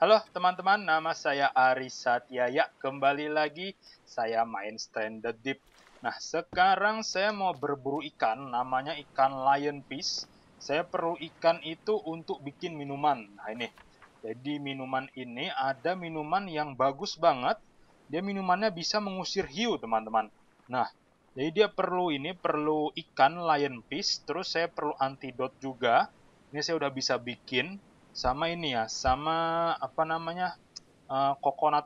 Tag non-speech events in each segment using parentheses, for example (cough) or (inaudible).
Halo teman-teman, nama saya Ari Satyaya. Kembali lagi saya main Stand the Deep. Nah, sekarang saya mau berburu ikan, namanya ikan lion Piece. Saya perlu ikan itu untuk bikin minuman. Nah, ini. Jadi minuman ini ada minuman yang bagus banget. Dia minumannya bisa mengusir hiu, teman-teman. Nah, jadi dia perlu ini, perlu ikan lion Piece. terus saya perlu antidot juga. Ini saya udah bisa bikin sama ini ya, sama apa namanya uh,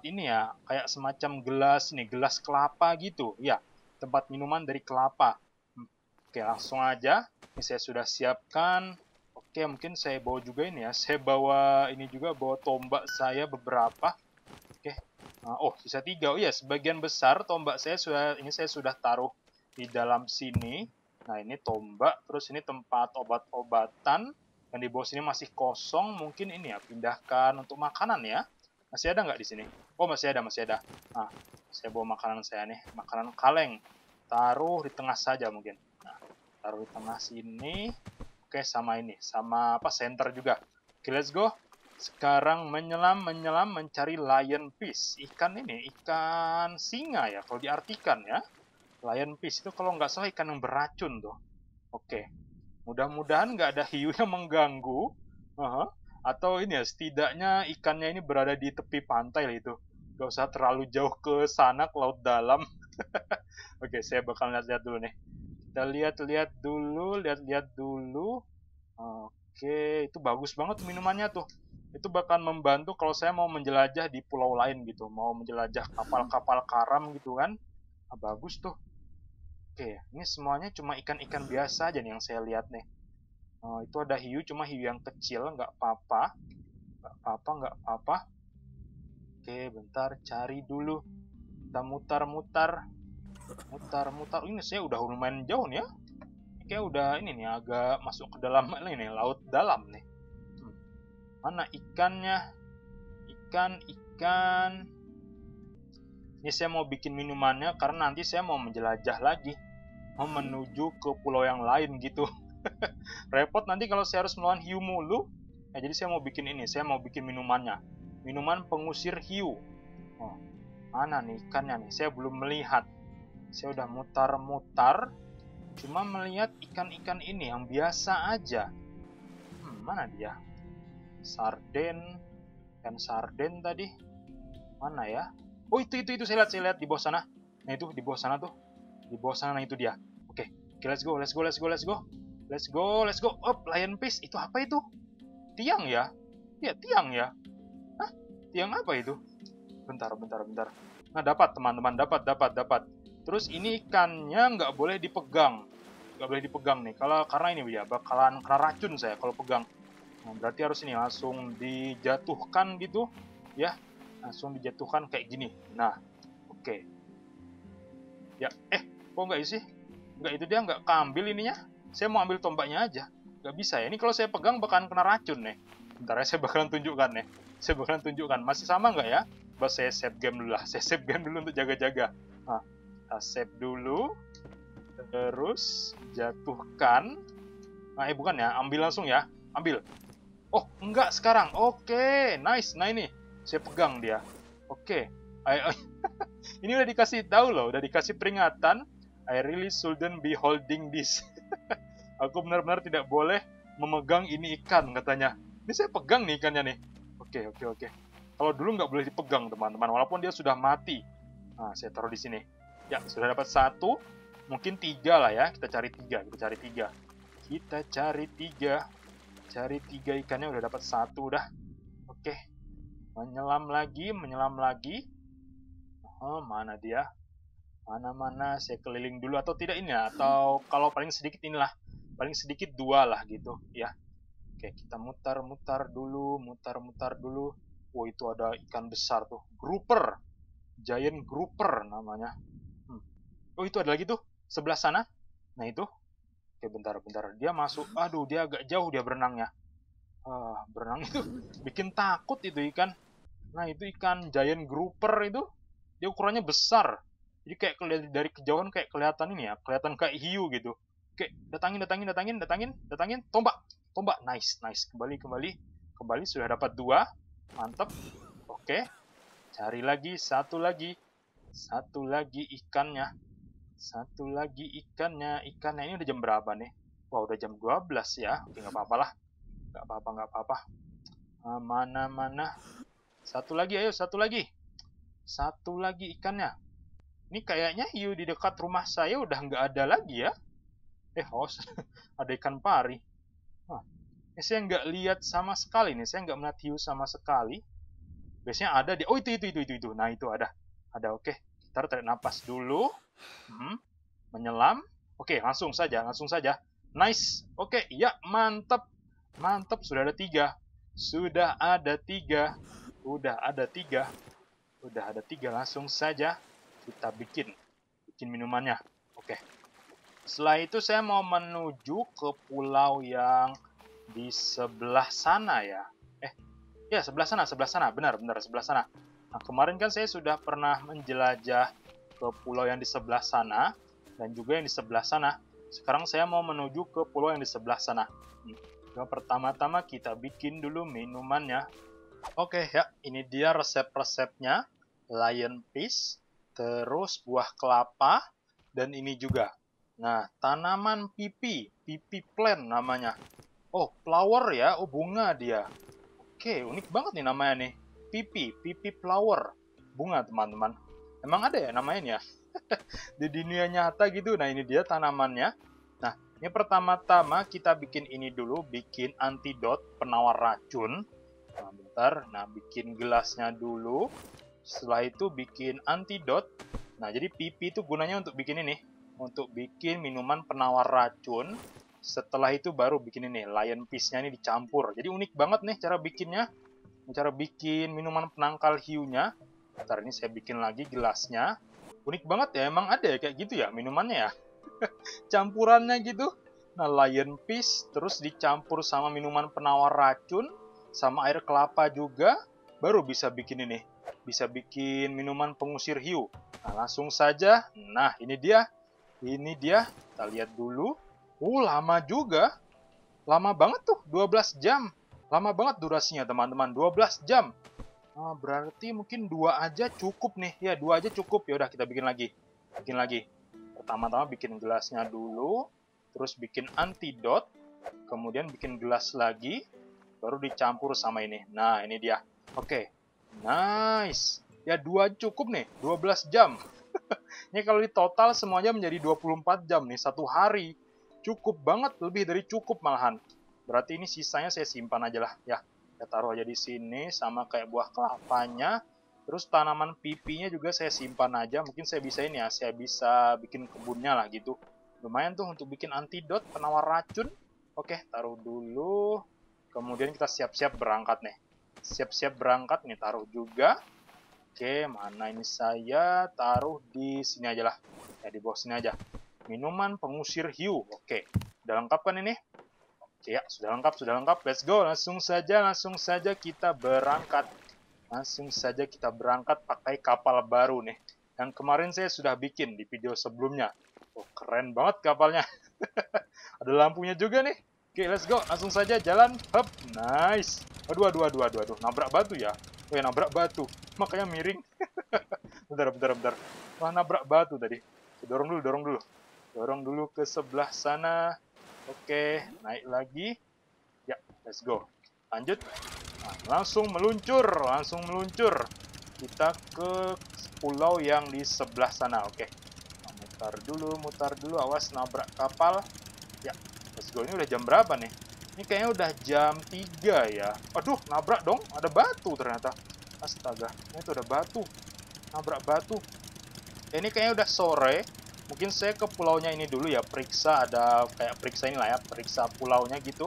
ini ya, kayak semacam gelas nih, gelas kelapa gitu, ya tempat minuman dari kelapa. Hmm, oke langsung aja, ini saya sudah siapkan. Oke mungkin saya bawa juga ini ya, saya bawa ini juga bawa tombak saya beberapa. Oke, nah, oh sisa tiga, oh ya sebagian besar tombak saya sudah ini saya sudah taruh di dalam sini. Nah ini tombak, terus ini tempat obat-obatan yang di bawah sini masih kosong mungkin ini ya pindahkan untuk makanan ya masih ada nggak di sini oh masih ada masih ada nah saya bawa makanan saya nih makanan kaleng taruh di tengah saja mungkin nah taruh di tengah sini oke sama ini sama apa center juga oke let's go sekarang menyelam menyelam mencari lion piece ikan ini ikan singa ya kalau diartikan ya lion piece itu kalau nggak salah ikan yang beracun tuh oke Mudah-mudahan nggak ada hiu yang mengganggu. Uh-huh. Atau ini ya, setidaknya ikannya ini berada di tepi pantai lah itu. Gak usah terlalu jauh ke sana, ke laut dalam. (laughs) Oke, okay, saya bakal lihat-lihat dulu nih. Kita lihat-lihat dulu, lihat-lihat dulu. Oke, okay, itu bagus banget minumannya tuh. Itu bahkan membantu kalau saya mau menjelajah di pulau lain gitu. Mau menjelajah kapal-kapal karam gitu kan. Nah, bagus tuh. Oke, ini semuanya cuma ikan-ikan biasa aja nih yang saya lihat nih. Oh, itu ada hiu, cuma hiu yang kecil, nggak apa-apa. Nggak apa-apa, nggak apa-apa. Oke, bentar, cari dulu. Kita mutar-mutar. Mutar-mutar. Ini saya udah lumayan jauh nih ya. Oke, udah ini nih, agak masuk ke dalam (laughs) ini nih, laut dalam nih. Hmm. Mana ikannya? Ikan, ikan ini saya mau bikin minumannya karena nanti saya mau menjelajah lagi mau menuju ke pulau yang lain gitu (laughs) repot nanti kalau saya harus melawan hiu mulu nah jadi saya mau bikin ini saya mau bikin minumannya minuman pengusir hiu oh, mana nih ikannya nih saya belum melihat saya udah mutar-mutar cuma melihat ikan-ikan ini yang biasa aja hmm, mana dia sarden ikan sarden tadi mana ya oh itu itu itu saya lihat saya lihat di bawah sana nah itu di bawah sana tuh di bawah sana nah itu dia oke okay. okay, let's go let's go let's go let's go let's go let's go up lion piece itu apa itu tiang ya ya tiang ya Hah? tiang apa itu bentar bentar bentar nah dapat teman-teman dapat dapat dapat terus ini ikannya nggak boleh dipegang nggak boleh dipegang nih kalau karena ini ya bakalan kena racun saya kalau pegang nah, berarti harus ini langsung dijatuhkan gitu ya langsung dijatuhkan kayak gini nah oke okay. ya eh kok nggak sih? nggak itu dia nggak keambil ininya saya mau ambil tombaknya aja nggak bisa ya ini kalau saya pegang bakalan kena racun nih bentar ya saya bakalan tunjukkan nih saya bakalan tunjukkan masih sama nggak ya Bah saya save game dulu lah (laughs) saya save game dulu untuk jaga-jaga nah, kita save dulu terus jatuhkan nah eh bukan ya ambil langsung ya ambil oh enggak sekarang oke okay, nice nah ini saya pegang dia. Oke. Okay. (laughs) ini udah dikasih tahu loh, udah dikasih peringatan. I really shouldn't be holding this. (laughs) Aku benar-benar tidak boleh memegang ini ikan katanya. Ini saya pegang nih ikannya nih. Oke, okay, oke, okay, oke. Okay. Kalau dulu nggak boleh dipegang teman-teman, walaupun dia sudah mati. Nah, saya taruh di sini. Ya, sudah dapat satu, mungkin tiga lah ya. Kita cari tiga, kita cari tiga. Kita cari tiga. Cari tiga ikannya udah dapat satu udah. Oke. Okay. Menyelam lagi, menyelam lagi. Oh, mana dia? Mana-mana saya keliling dulu atau tidak ini ya? atau kalau paling sedikit inilah. Paling sedikit dua lah gitu ya. Oke, kita mutar-mutar dulu, mutar-mutar dulu. Oh, itu ada ikan besar tuh. Grouper. Giant grouper namanya. Hmm. Oh, itu ada lagi tuh. Sebelah sana. Nah, itu. Oke, bentar-bentar. Dia masuk. Aduh, dia agak jauh dia berenangnya. Uh, berenang itu bikin takut itu ikan. Nah itu ikan giant grouper itu dia ukurannya besar. Jadi kayak dari kejauhan kayak kelihatan ini ya, kelihatan kayak hiu gitu. Oke, datangin, datangin, datangin, datangin, datangin, tombak, tombak, nice, nice, kembali, kembali, kembali, sudah dapat dua, mantep, oke, cari lagi, satu lagi, satu lagi ikannya, satu lagi ikannya, ikannya ini udah jam berapa nih? Wah, udah jam 12 ya, oke, nggak apa-apa lah, nggak apa-apa, gak apa-apa, mana-mana, satu lagi, ayo satu lagi. Satu lagi ikannya. Ini kayaknya hiu di dekat rumah saya udah nggak ada lagi ya. Eh, host, (laughs) ada ikan pari. Wah, ini eh, saya nggak lihat sama sekali nih. Saya nggak melihat hiu sama sekali. Biasanya ada di... Oh, itu, itu, itu, itu. itu. Nah, itu ada. Ada, oke. Okay. Kita tarik nafas dulu. Hmm. Menyelam. Oke, okay, langsung saja, langsung saja. Nice. Oke, okay, ya, mantap. Mantap, sudah ada tiga. Sudah ada tiga udah ada tiga udah ada tiga langsung saja kita bikin bikin minumannya oke setelah itu saya mau menuju ke pulau yang di sebelah sana ya eh ya sebelah sana sebelah sana benar benar sebelah sana nah kemarin kan saya sudah pernah menjelajah ke pulau yang di sebelah sana dan juga yang di sebelah sana sekarang saya mau menuju ke pulau yang di sebelah sana hmm. yang pertama-tama kita bikin dulu minumannya Oke ya, ini dia resep-resepnya. Lion piece, terus buah kelapa, dan ini juga. Nah, tanaman pipi, pipi plant namanya. Oh, flower ya, oh bunga dia. Oke, unik banget nih namanya nih. Pipi, pipi flower. Bunga teman-teman. Emang ada ya namanya ya? (laughs) Di dunia nyata gitu. Nah, ini dia tanamannya. Nah, ini pertama-tama kita bikin ini dulu, bikin antidot penawar racun Nah, bentar. Nah, bikin gelasnya dulu. Setelah itu bikin antidot. Nah, jadi pipi itu gunanya untuk bikin ini. Untuk bikin minuman penawar racun. Setelah itu baru bikin ini. Lion piece-nya ini dicampur. Jadi unik banget nih cara bikinnya. Cara bikin minuman penangkal hiunya. Ntar ini saya bikin lagi gelasnya. Unik banget ya, emang ada ya kayak gitu ya minumannya ya. (laughs) Campurannya gitu. Nah, lion piece terus dicampur sama minuman penawar racun sama air kelapa juga baru bisa bikin ini. Bisa bikin minuman pengusir hiu. Nah, langsung saja. Nah, ini dia. Ini dia. Kita lihat dulu. Uh, lama juga. Lama banget tuh, 12 jam. Lama banget durasinya, teman-teman. 12 jam. Nah, berarti mungkin dua aja cukup nih. Ya, dua aja cukup. Ya udah kita bikin lagi. Bikin lagi. Pertama-tama bikin gelasnya dulu. Terus bikin antidot. Kemudian bikin gelas lagi baru dicampur sama ini. Nah, ini dia. Oke. Okay. Nice. Ya dua cukup nih, 12 jam. (laughs) ini kalau di total semuanya menjadi 24 jam nih, satu hari. Cukup banget, lebih dari cukup malahan. Berarti ini sisanya saya simpan aja lah ya. Saya taruh aja di sini sama kayak buah kelapanya. Terus tanaman pipinya juga saya simpan aja. Mungkin saya bisa ini ya, saya bisa bikin kebunnya lah gitu. Lumayan tuh untuk bikin antidot penawar racun. Oke, taruh dulu. Kemudian kita siap-siap berangkat nih. Siap-siap berangkat nih, taruh juga. Oke, mana ini saya taruh di sini aja lah. Ya, di bawah sini aja. Minuman pengusir hiu. Oke, sudah lengkap kan ini? Oke, ya, sudah lengkap, sudah lengkap. Let's go, langsung saja, langsung saja kita berangkat. Langsung saja kita berangkat pakai kapal baru nih. Yang kemarin saya sudah bikin di video sebelumnya. Oh, keren banget kapalnya. (laughs) Ada lampunya juga nih. Oke, okay, let's go. Langsung saja jalan. Hup, nice. Aduh, aduh, aduh, aduh, aduh. Nabrak batu ya. Oh ya, nabrak batu. Makanya miring. (laughs) bentar, bentar, bentar. Wah, nabrak batu tadi. Dorong dulu, dorong dulu. Dorong dulu ke sebelah sana. Oke, okay, naik lagi. Ya, let's go. Lanjut. Nah, langsung meluncur, langsung meluncur. Kita ke pulau yang di sebelah sana, oke. Okay. Nah, mutar dulu, mutar dulu. Awas, nabrak kapal. Ya, go. Ini udah jam berapa nih? Ini kayaknya udah jam 3 ya. Aduh, nabrak dong. Ada batu ternyata. Astaga, ini tuh ada batu. Nabrak batu. Ya, ini kayaknya udah sore. Mungkin saya ke pulaunya ini dulu ya. Periksa ada kayak periksa ini lah ya. Periksa pulaunya gitu.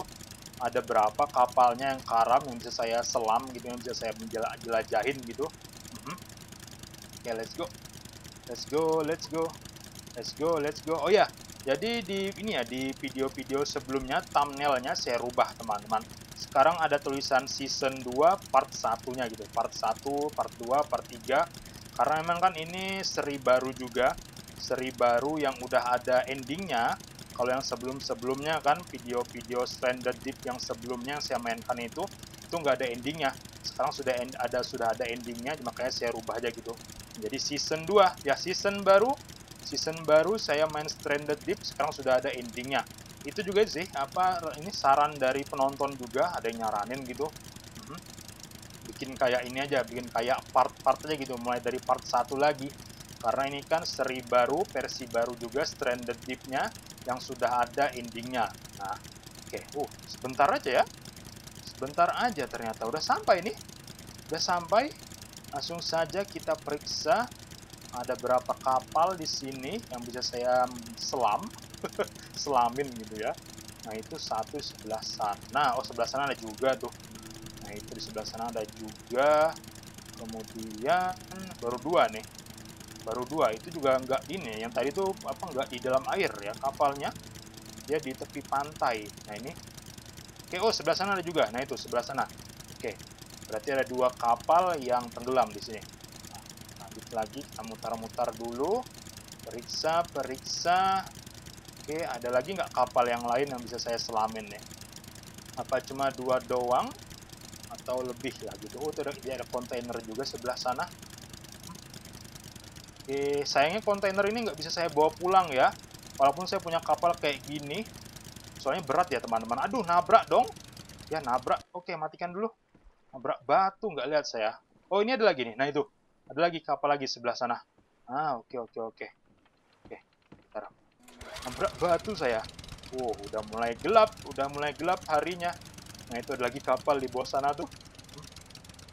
Ada berapa kapalnya yang karam yang bisa saya selam gitu. Yang bisa saya menjelajahin gitu. Mm -hmm. Oke, okay, let's go. Let's go, let's go. Let's go, let's go. Oh ya, yeah jadi di ini ya di video-video sebelumnya thumbnailnya saya rubah teman-teman. Sekarang ada tulisan season 2 part satunya gitu. Part 1, part 2, part 3. Karena memang kan ini seri baru juga. Seri baru yang udah ada endingnya. Kalau yang sebelum-sebelumnya kan video-video standard deep yang sebelumnya yang saya mainkan itu itu nggak ada endingnya. Sekarang sudah ada sudah ada endingnya makanya saya rubah aja gitu. Jadi season 2 ya season baru season baru saya main Stranded Deep sekarang sudah ada endingnya itu juga sih apa ini saran dari penonton juga ada yang nyaranin gitu mhm. bikin kayak ini aja bikin kayak part partnya gitu mulai dari part satu lagi karena ini kan seri baru versi baru juga Stranded deep yang sudah ada endingnya nah oke okay. uh sebentar aja ya sebentar aja ternyata udah sampai nih udah sampai langsung saja kita periksa ada berapa kapal di sini yang bisa saya selam (laughs) selamin gitu ya nah itu satu sebelah sana nah, oh sebelah sana ada juga tuh nah itu di sebelah sana ada juga kemudian baru dua nih baru dua itu juga nggak ini yang tadi tuh apa nggak di dalam air ya kapalnya dia di tepi pantai nah ini oke oh sebelah sana ada juga nah itu sebelah sana oke berarti ada dua kapal yang tenggelam di sini lagi kita mutar-mutar dulu periksa periksa oke ada lagi nggak kapal yang lain yang bisa saya selamin nih apa cuma dua doang atau lebih lah gitu oh tidak ada, ada kontainer juga sebelah sana oke sayangnya kontainer ini nggak bisa saya bawa pulang ya walaupun saya punya kapal kayak gini soalnya berat ya teman-teman aduh nabrak dong ya nabrak oke matikan dulu nabrak batu nggak lihat saya oh ini ada lagi nih nah itu ada lagi kapal lagi sebelah sana. Ah, oke okay, oke okay, oke. Okay. Oke, okay, Nabrak batu saya. Wow, udah mulai gelap, udah mulai gelap harinya. Nah, itu ada lagi kapal di bawah sana tuh.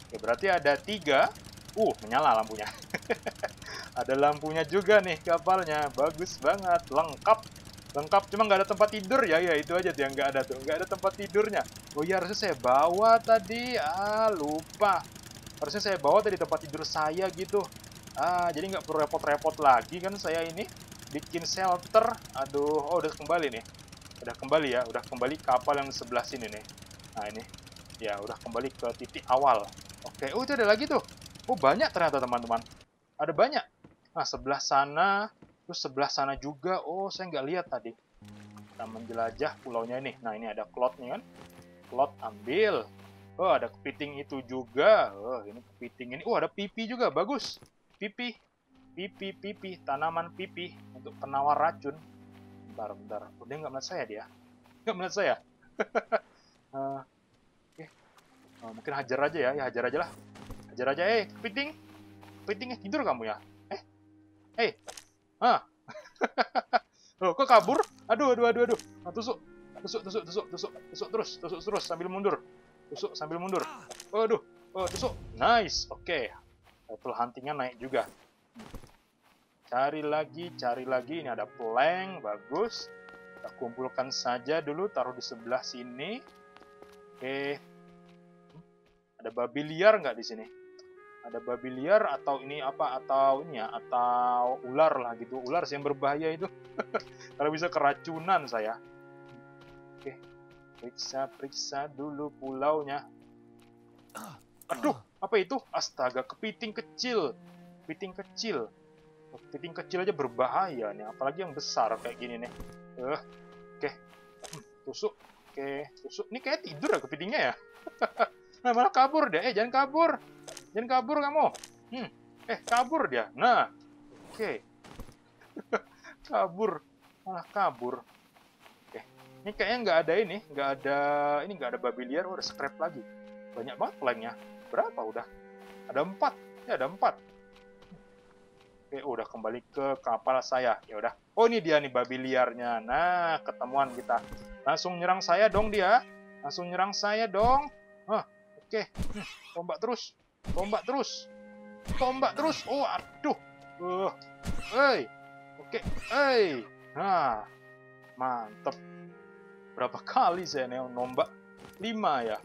Oke, berarti ada tiga. Uh, menyala lampunya. (laughs) ada lampunya juga nih kapalnya. Bagus banget, lengkap. Lengkap, cuma nggak ada tempat tidur ya. Ya, itu aja dia nggak ada tuh. Nggak ada tempat tidurnya. Oh ya harusnya saya bawa tadi. Ah, lupa harusnya saya bawa dari tempat tidur saya gitu ah jadi nggak perlu repot-repot lagi kan saya ini bikin shelter aduh oh udah kembali nih udah kembali ya udah kembali kapal yang sebelah sini nih nah ini ya udah kembali ke titik awal oke oh itu ada lagi tuh oh banyak ternyata teman-teman ada banyak nah sebelah sana terus sebelah sana juga oh saya nggak lihat tadi kita menjelajah pulaunya ini nah ini ada klot nih kan klot ambil Oh, ada kepiting itu juga. Oh, ini kepiting ini. Oh, ada pipi juga. Bagus. Pipi. Pipi, pipi. Tanaman pipi untuk penawar racun. Bentar, bentar. Oh, dia nggak melihat saya, dia. Nggak melihat saya. uh, okay. uh, mungkin hajar aja ya. Ya, hajar aja lah. Hajar aja. Eh, kepiting kepiting. Kepitingnya eh, tidur kamu ya? Eh? Eh? Ah. (laughs) Loh, kok kabur? Aduh, aduh, aduh, aduh. Nah, tusuk. Tusuk, tusuk, tusuk, tusuk. Tusuk terus, tusuk terus sambil mundur tusuk sambil mundur. Waduh, oh, tusuk. Nice, oke. Okay. Level huntingnya naik juga. Cari lagi, cari lagi. Ini ada plank, bagus. Kita kumpulkan saja dulu, taruh di sebelah sini. Oke. Okay. Hmm? Ada babi liar nggak di sini? Ada babi liar atau ini apa? Atau ini ya? Atau ular lah gitu. Ular sih yang berbahaya itu. Kalau (laughs) bisa keracunan saya. Periksa-periksa dulu pulaunya. Ah, Aduh, ah. apa itu? Astaga, kepiting kecil. Kepiting kecil. Oh, kepiting kecil aja berbahaya nih, apalagi yang besar kayak gini nih. Eh, oke. Hmm, tusuk. Oke, tusuk. Ini kayak tidur ya kepitingnya ya. (laughs) nah, malah kabur deh. Eh, jangan kabur. Jangan kabur kamu. Hmm. Eh, kabur dia. Nah. Oke. (laughs) kabur. Malah kabur. Ini kayaknya nggak ada ini, nggak ada ini nggak ada babi liar, scrap lagi. Banyak banget planknya. Berapa udah? Ada empat, ya ada empat. Oke, udah kembali ke kapal saya. Ya udah. Oh ini dia nih babi liarnya. Nah, ketemuan kita. Langsung nyerang saya dong dia. Langsung nyerang saya dong. Hah, oke. tombak terus. Tombak terus. Tombak terus. Oh, aduh. Uh. Hey. Oke. Okay. Hey. Nah. Mantep berapa kali saya neo nombak? lima ya.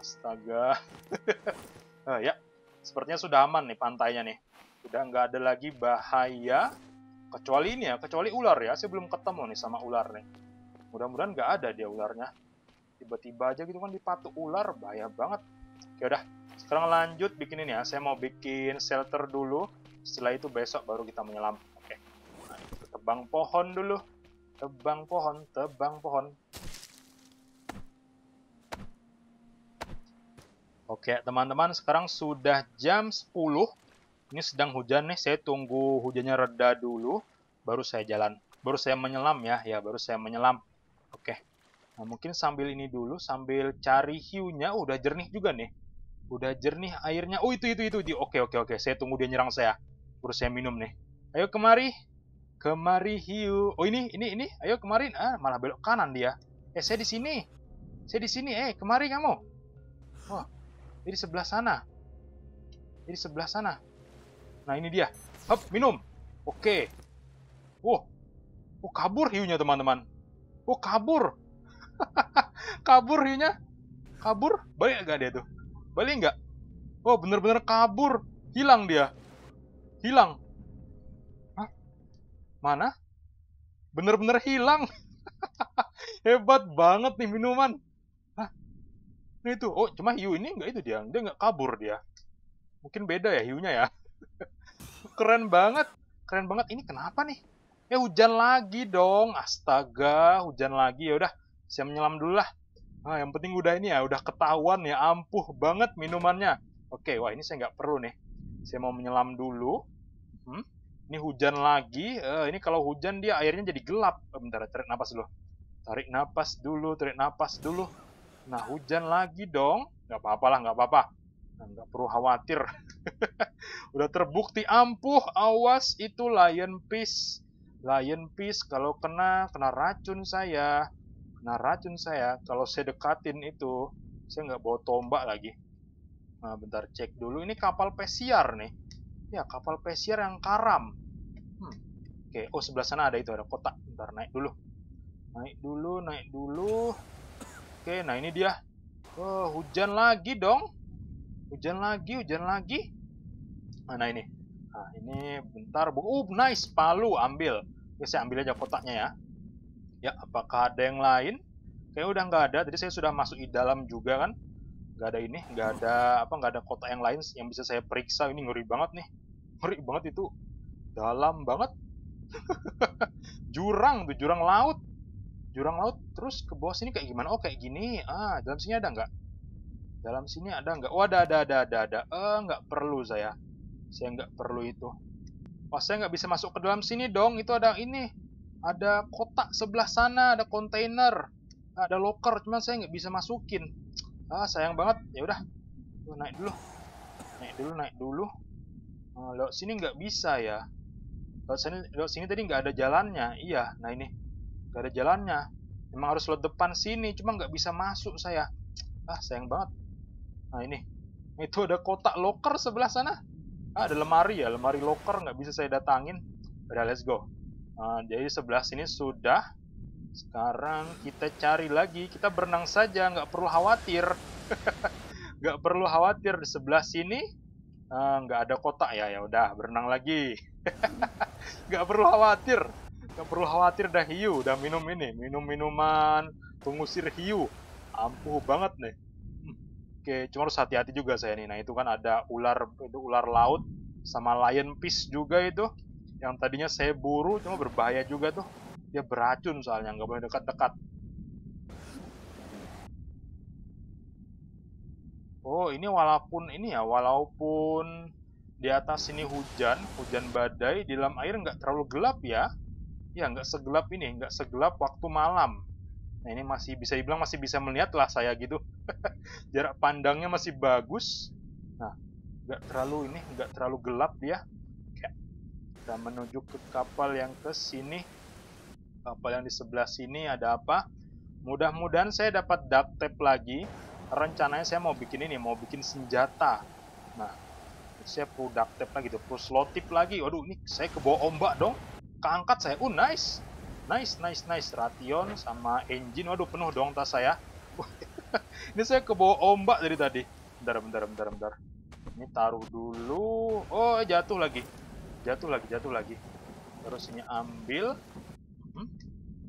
Astaga. uh, (laughs) ya, sepertinya sudah aman nih pantainya nih. Sudah nggak ada lagi bahaya. Kecuali ini ya, kecuali ular ya. Saya belum ketemu nih sama ular nih. Mudah-mudahan nggak ada dia ularnya. Tiba-tiba aja gitu kan dipatuk ular, bahaya banget. Ya udah, sekarang lanjut bikin ini ya. Saya mau bikin shelter dulu. Setelah itu besok baru kita menyelam. Oke. Nah, tebang pohon dulu. Tebang pohon, tebang pohon. Oke, teman-teman, sekarang sudah jam 10. Ini sedang hujan nih, saya tunggu hujannya reda dulu, baru saya jalan. Baru saya menyelam ya, ya baru saya menyelam. Oke, nah, mungkin sambil ini dulu, sambil cari hiunya, udah jernih juga nih. Udah jernih airnya. Oh, itu, itu, itu. itu. Oke, oke, oke, saya tunggu dia nyerang saya. Baru saya minum nih. Ayo kemari. Kemari hiu. Oh, ini, ini, ini. Ayo kemarin. Ah, malah belok kanan dia. Eh, saya di sini. Saya di sini. Eh, kemari kamu. Wah, oh. Jadi sebelah sana. Jadi sebelah sana. Nah, ini dia. Hop, minum. Oke. Wow. Oh, kabur hiunya, teman-teman. Oh, kabur. (laughs) kabur hiunya. Kabur. Balik nggak dia tuh? Balik nggak? Oh, bener-bener kabur. Hilang dia. Hilang. Hah? Mana? Bener-bener hilang. (laughs) Hebat banget nih minuman. Nah itu, oh cuma hiu ini nggak itu dia, dia nggak kabur dia. Mungkin beda ya hiunya ya. (laughs) keren banget, keren banget. Ini kenapa nih? Ya hujan lagi dong, astaga, hujan lagi ya udah, saya menyelam dulu lah. Nah, yang penting udah ini ya, udah ketahuan ya, ampuh banget minumannya. Oke, wah ini saya nggak perlu nih. Saya mau menyelam dulu. Hmm? Ini hujan lagi. Uh, ini kalau hujan dia airnya jadi gelap. Eh, bentar, tarik napas dulu. Tarik napas dulu, tarik napas dulu. Nah, hujan lagi dong. Nggak apa-apa lah, nggak apa-apa. Nah, nggak perlu khawatir. (laughs) Udah terbukti ampuh, awas itu lion piece. Lion piece kalau kena, kena racun saya. Kena racun saya, kalau saya dekatin itu, saya nggak bawa tombak lagi. Nah, bentar cek dulu. Ini kapal pesiar nih. Ya, kapal pesiar yang karam. Hmm. Oke, oh sebelah sana ada itu, ada kotak. Bentar naik dulu. Naik dulu, naik dulu. Oke, nah ini dia. Oh, hujan lagi dong. Hujan lagi, hujan lagi. Mana ah, ini? Nah, ini ah, bentar. Oh, nice. Palu ambil. Oke, saya ambil aja kotaknya ya. Ya, apakah ada yang lain? Kayaknya udah nggak ada. Jadi saya sudah masuk di dalam juga kan. Nggak ada ini, nggak ada apa, nggak ada kotak yang lain yang bisa saya periksa. Ini ngeri banget nih. Ngeri banget itu. Dalam banget. (laughs) jurang tuh, jurang laut jurang laut terus ke bawah sini kayak gimana oh kayak gini ah dalam sini ada nggak dalam sini ada nggak oh ada ada ada ada ada eh nggak perlu saya saya nggak perlu itu wah saya nggak bisa masuk ke dalam sini dong itu ada ini ada kotak sebelah sana ada kontainer ada locker cuman saya nggak bisa masukin ah sayang banget ya udah naik dulu naik dulu naik dulu nah, lewat sini nggak bisa ya lewat sini lewat sini tadi nggak ada jalannya iya nah ini Gak ada jalannya. Emang harus lewat depan sini, cuma nggak bisa masuk saya. Ah, sayang banget. Nah ini, itu ada kotak locker sebelah sana. Ah, ada lemari ya, lemari locker nggak bisa saya datangin. Udah, let's go. Nah, jadi sebelah sini sudah. Sekarang kita cari lagi, kita berenang saja, nggak perlu khawatir. (laughs) nggak perlu khawatir di sebelah sini ah, nggak uh, ada kotak ya ya udah berenang lagi (laughs) nggak perlu khawatir nggak perlu khawatir dah hiu, udah minum ini, minum minuman pengusir hiu. Ampuh banget nih. Hmm, oke, cuma harus hati-hati juga saya nih. Nah, itu kan ada ular itu ular laut sama lion fish juga itu. Yang tadinya saya buru cuma berbahaya juga tuh. Dia beracun soalnya, nggak boleh dekat-dekat. Oh, ini walaupun ini ya, walaupun di atas sini hujan, hujan badai, di dalam air nggak terlalu gelap ya ya nggak segelap ini, nggak segelap waktu malam. Nah ini masih bisa dibilang masih bisa melihat lah saya gitu. (laughs) Jarak pandangnya masih bagus. Nah nggak terlalu ini, nggak terlalu gelap dia. Ya. Kita menuju ke kapal yang ke sini. Kapal yang di sebelah sini ada apa? Mudah-mudahan saya dapat duct tape lagi. Rencananya saya mau bikin ini, mau bikin senjata. Nah, saya perlu duct tape lagi, tuh, perlu slotip lagi. Waduh, ini saya kebawa ombak dong keangkat saya. Uh, nice. Nice, nice, nice. Ration sama engine. Waduh, penuh dong tas saya. (laughs) ini saya kebawa ombak dari tadi. Bentar, bentar, bentar, bentar. Ini taruh dulu. Oh, eh, jatuh lagi. Jatuh lagi, jatuh lagi. Terus ini ambil. Hmm.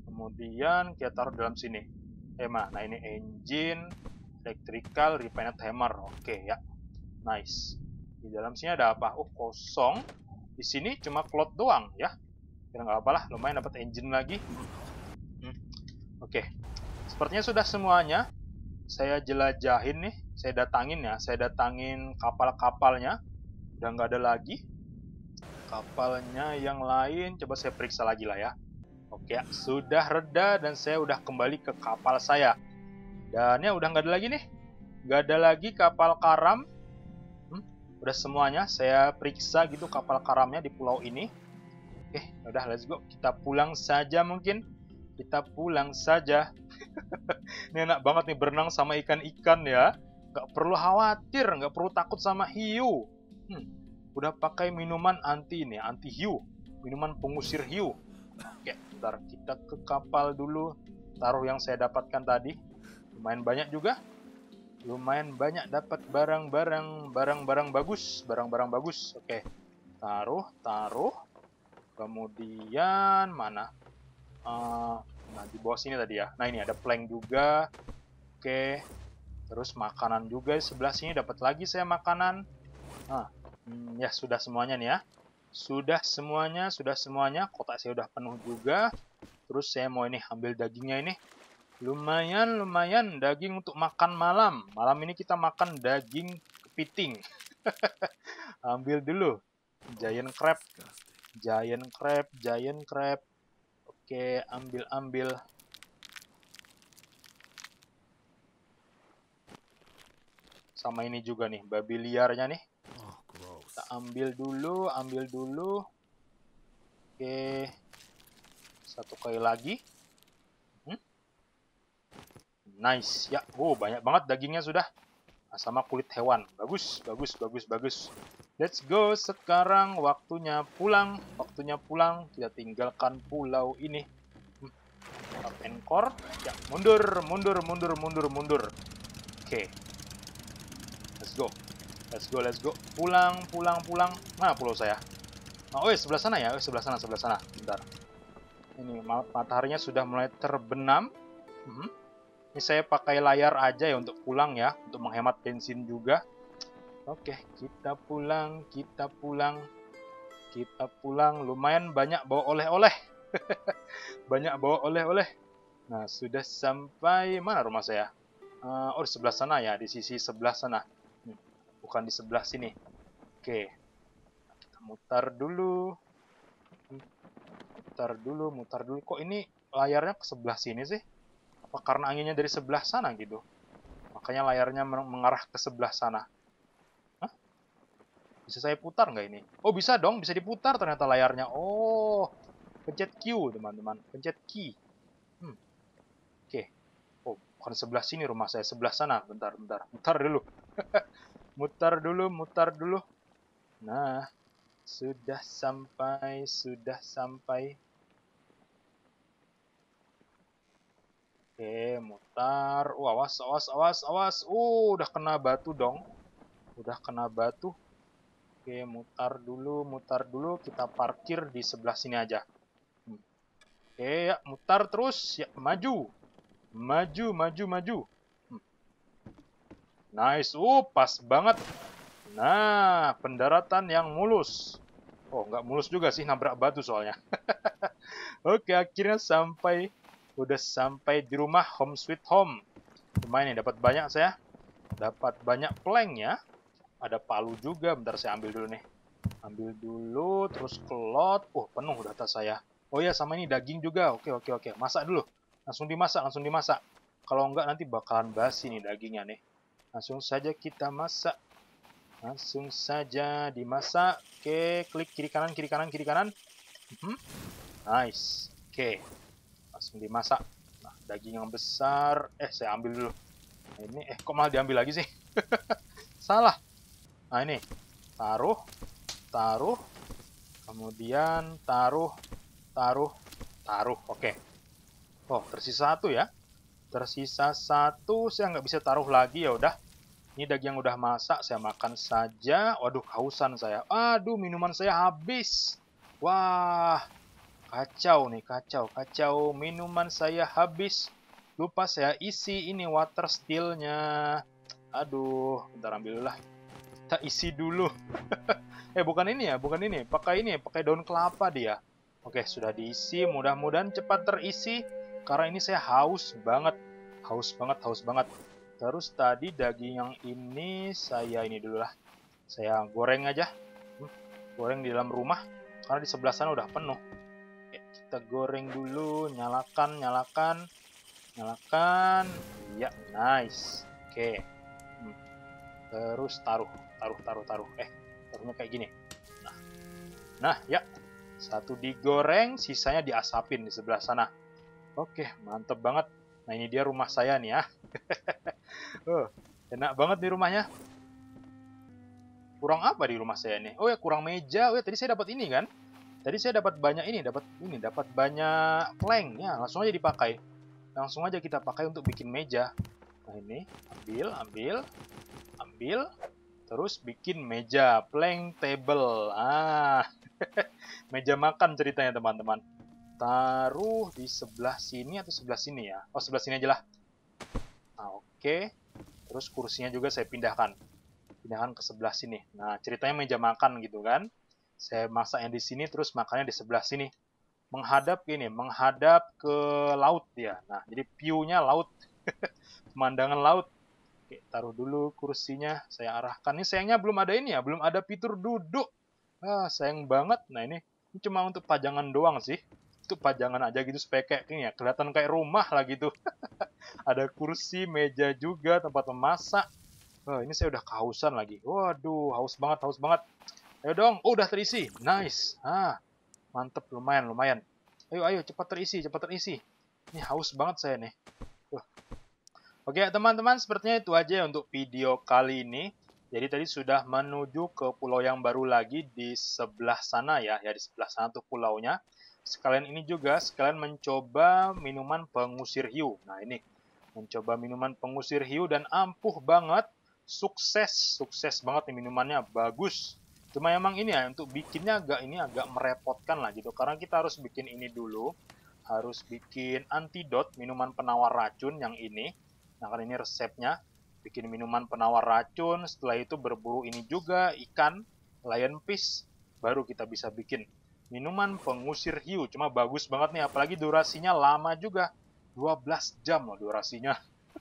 Kemudian kita taruh dalam sini. Eh, nah ini engine, electrical, refined hammer. Oke okay, ya. Nice. Di dalam sini ada apa? Oh, kosong. Di sini cuma cloth doang ya kira nggak apalah lumayan dapat engine lagi hmm. oke okay. sepertinya sudah semuanya saya jelajahin nih saya datangin ya saya datangin kapal-kapalnya udah nggak ada lagi kapalnya yang lain coba saya periksa lagi lah ya oke okay, sudah reda dan saya udah kembali ke kapal saya dan ya udah nggak ada lagi nih nggak ada lagi kapal karam hmm, udah semuanya saya periksa gitu kapal karamnya di pulau ini Oke, okay, udah let's go. Kita pulang saja mungkin. Kita pulang saja. (laughs) ini enak banget nih berenang sama ikan-ikan ya. Gak perlu khawatir, gak perlu takut sama hiu. Hmm, udah pakai minuman anti ini, anti hiu. Minuman pengusir hiu. Oke, okay, ntar kita ke kapal dulu. Taruh yang saya dapatkan tadi. Lumayan banyak juga. Lumayan banyak dapat barang-barang, barang-barang bagus, barang-barang bagus. Oke, okay. taruh, taruh kemudian mana uh, nah di bawah sini tadi ya nah ini ada plank juga oke terus makanan juga di sebelah sini dapat lagi saya makanan nah hmm, ya sudah semuanya nih ya sudah semuanya sudah semuanya kotak saya udah penuh juga terus saya mau ini ambil dagingnya ini lumayan lumayan daging untuk makan malam malam ini kita makan daging kepiting (laughs) ambil dulu giant crab Giant crab, giant crab. Oke, ambil-ambil. Sama ini juga nih, babi liarnya nih. Oh, Kita ambil dulu, ambil dulu. Oke. Satu kali lagi. Hmm? Nice. Ya, oh banyak banget dagingnya sudah. Nah, sama kulit hewan. Bagus, bagus, bagus, bagus. Let's go sekarang waktunya pulang, waktunya pulang kita tinggalkan pulau ini. hmm. encore ya mundur, mundur, mundur, mundur, mundur. Oke, okay. let's go, let's go, let's go. Pulang, pulang, pulang. Mana pulau saya? Oh, eh, sebelah sana ya, eh, sebelah sana, sebelah sana. Bentar. Ini mataharinya sudah mulai terbenam. Hmm. Ini saya pakai layar aja ya untuk pulang ya, untuk menghemat bensin juga. Oke, kita pulang, kita pulang, kita pulang. Lumayan banyak bawa oleh-oleh. (laughs) banyak bawa oleh-oleh. Nah, sudah sampai mana rumah saya? Uh, oh, di sebelah sana ya, di sisi sebelah sana. bukan di sebelah sini. Oke, kita mutar dulu. Mutar dulu, mutar dulu. Kok ini layarnya ke sebelah sini sih? Apa karena anginnya dari sebelah sana gitu? Makanya layarnya mengarah ke sebelah sana bisa saya putar nggak ini? Oh, bisa dong, bisa diputar ternyata layarnya. Oh, pencet Q, teman-teman. Pencet Q. Hmm. Oke. Okay. Oh, bukan sebelah sini rumah saya, sebelah sana. Bentar, bentar. Mutar dulu. (laughs) mutar dulu, mutar dulu. Nah, sudah sampai, sudah sampai. Oke, mutar. Uh, awas, awas, awas, awas. Uh, udah kena batu dong. Udah kena batu. Oke, mutar dulu, mutar dulu. Kita parkir di sebelah sini aja. Hmm. Oke, ya, mutar terus. Ya, maju. Maju, maju, maju. Hmm. Nice. Uh, pas banget. Nah, pendaratan yang mulus. Oh, nggak mulus juga sih, nabrak batu soalnya. (laughs) Oke, akhirnya sampai. Udah sampai di rumah, home sweet home. Lumayan nih, dapat banyak saya. Dapat banyak plank ya ada palu juga bentar saya ambil dulu nih ambil dulu terus kelot oh penuh data saya oh ya sama ini daging juga oke oke oke masak dulu langsung dimasak langsung dimasak kalau enggak nanti bakalan basi nih dagingnya nih langsung saja kita masak langsung saja dimasak oke klik kiri kanan kiri kanan kiri kanan hmm. nice oke langsung dimasak nah daging yang besar eh saya ambil dulu nah, ini eh kok malah diambil lagi sih (laughs) salah Nah ini, taruh, taruh, kemudian taruh, taruh, taruh. Oke. Okay. Oh, tersisa satu ya. Tersisa satu, saya nggak bisa taruh lagi ya udah. Ini daging yang udah masak, saya makan saja. Waduh, kausan saya. Aduh, minuman saya habis. Wah, kacau nih, kacau, kacau. Minuman saya habis. Lupa saya isi ini water steelnya. Aduh, bentar ambil lah kita isi dulu. (laughs) eh bukan ini ya, bukan ini. Pakai ini, pakai daun kelapa dia. Oke, sudah diisi. Mudah-mudahan cepat terisi. Karena ini saya haus banget. Haus banget, haus banget. Terus tadi daging yang ini saya ini dulu lah. Saya goreng aja. Hmm, goreng di dalam rumah. Karena di sebelah sana udah penuh. Oke, kita goreng dulu. Nyalakan, nyalakan. Nyalakan. Ya, nice. Oke. Hmm, terus taruh taruh taruh taruh eh taruhnya kayak gini nah nah ya satu digoreng sisanya diasapin di sebelah sana oke mantep banget nah ini dia rumah saya nih ya (laughs) oh, enak banget di rumahnya kurang apa di rumah saya nih oh ya kurang meja oh ya tadi saya dapat ini kan tadi saya dapat banyak ini dapat ini dapat banyak plank ya langsung aja dipakai langsung aja kita pakai untuk bikin meja nah ini ambil ambil ambil Terus bikin meja, plank table. Ah, (laughs) meja makan ceritanya teman-teman. Taruh di sebelah sini atau sebelah sini ya? Oh, sebelah sini aja lah. Nah, oke. Okay. Terus kursinya juga saya pindahkan. Pindahkan ke sebelah sini. Nah, ceritanya meja makan gitu kan. Saya masaknya di sini, terus makannya di sebelah sini. Menghadap gini menghadap ke laut ya. Nah, jadi view-nya laut. (laughs) Pemandangan laut Oke, taruh dulu kursinya. Saya arahkan. Ini sayangnya belum ada ini ya. Belum ada fitur duduk. Ah, sayang banget. Nah, ini, ini cuma untuk pajangan doang sih. Itu pajangan aja gitu supaya kayak ini ya. Kelihatan kayak rumah lah gitu. (laughs) ada kursi, meja juga, tempat memasak. Oh, ini saya udah kehausan lagi. Waduh, haus banget, haus banget. Ayo dong. Oh, udah terisi. Nice. Ah, mantep. Lumayan, lumayan. Ayo, ayo. Cepat terisi, cepat terisi. Ini haus banget saya nih. Oke teman-teman, sepertinya itu aja ya untuk video kali ini. Jadi tadi sudah menuju ke pulau yang baru lagi di sebelah sana ya, ya di sebelah sana tuh pulaunya. Sekalian ini juga, sekalian mencoba minuman pengusir hiu. Nah ini, mencoba minuman pengusir hiu dan ampuh banget, sukses, sukses banget nih minumannya, bagus. Cuma emang ini ya, untuk bikinnya agak ini agak merepotkan lah gitu, karena kita harus bikin ini dulu, harus bikin antidot, minuman penawar racun yang ini Nah kali ini resepnya bikin minuman penawar racun, setelah itu berburu ini juga ikan lion fish, baru kita bisa bikin minuman pengusir hiu. Cuma bagus banget nih, apalagi durasinya lama juga, 12 jam loh durasinya.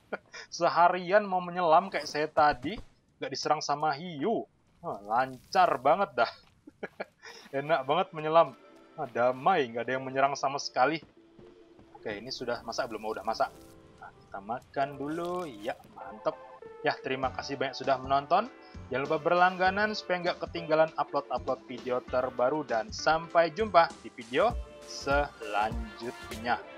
(laughs) Seharian mau menyelam kayak saya tadi, gak diserang sama hiu. Nah, lancar banget dah. (laughs) Enak banget menyelam. Nah, damai, nggak ada yang menyerang sama sekali. Oke, ini sudah masak belum? Oh, udah masak. Kita makan dulu. Ya, mantep. Ya, terima kasih banyak sudah menonton. Jangan lupa berlangganan supaya nggak ketinggalan upload-upload video terbaru. Dan sampai jumpa di video selanjutnya.